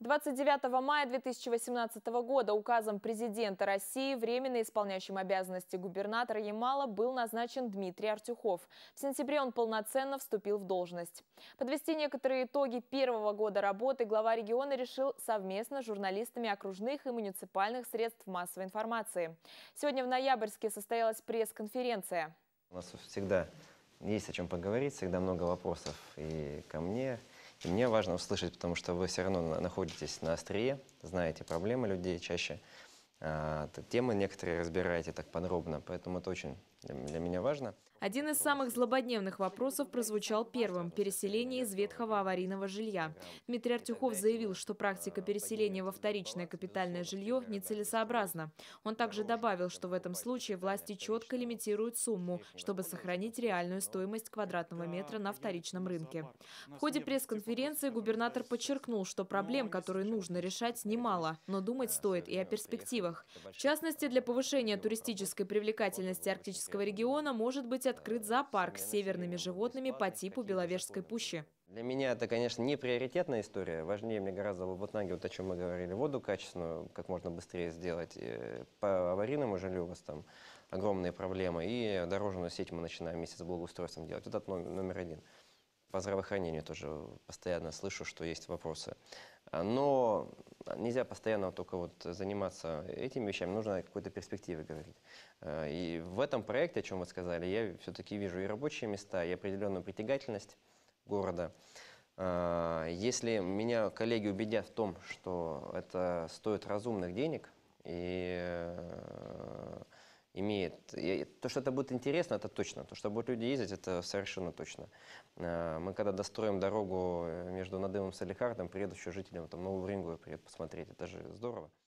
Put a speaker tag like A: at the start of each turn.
A: 29 мая 2018 года указом президента России временно исполняющим обязанности губернатора Ямала был назначен Дмитрий Артюхов. В сентябре он полноценно вступил в должность. Подвести некоторые итоги первого года работы глава региона решил совместно с журналистами окружных и муниципальных средств массовой информации. Сегодня в Ноябрьске состоялась пресс-конференция.
B: У нас всегда есть о чем поговорить, всегда много вопросов и ко мне, и мне важно услышать, потому что вы все равно находитесь на острие, знаете проблемы людей чаще, а, темы некоторые разбираете так подробно, поэтому это очень для меня важно.
A: Один из самых злободневных вопросов прозвучал первым – переселение из ветхого аварийного жилья. Дмитрий Артюхов заявил, что практика переселения во вторичное капитальное жилье нецелесообразна. Он также добавил, что в этом случае власти четко лимитируют сумму, чтобы сохранить реальную стоимость квадратного метра на вторичном рынке. В ходе пресс-конференции губернатор подчеркнул, что проблем, которые нужно решать, немало, но думать стоит и о перспективах. В частности, для повышения туристической привлекательности арктического региона может быть открыт зоопарк с северными животными по типу Беловежской пущи.
B: Для меня это, конечно, не приоритетная история. Важнее мне гораздо в Лабутнаге, вот о чем мы говорили, воду качественную, как можно быстрее сделать. Э, по аварийному жилью у вас там огромные проблемы. И дорожную сеть мы начинаем вместе с благоустройством делать. Вот это номер, номер один. По здравоохранению тоже постоянно слышу, что есть вопросы. А, но нельзя постоянно только вот заниматься этими вещами, нужно о какой-то перспективе говорить. А, и в этом проекте, о чем вы сказали, я все-таки вижу и рабочие места, и определенную притягательность города. А, если меня коллеги убедят в том, что это стоит разумных денег, и э, имеет... И то, что это будет интересно, это точно. То, что будут люди ездить, это совершенно точно. Э, мы когда достроим дорогу э, между Надымом и Салихардом, приедут еще жителям там, Нового Рингу приедут посмотреть. Это же здорово.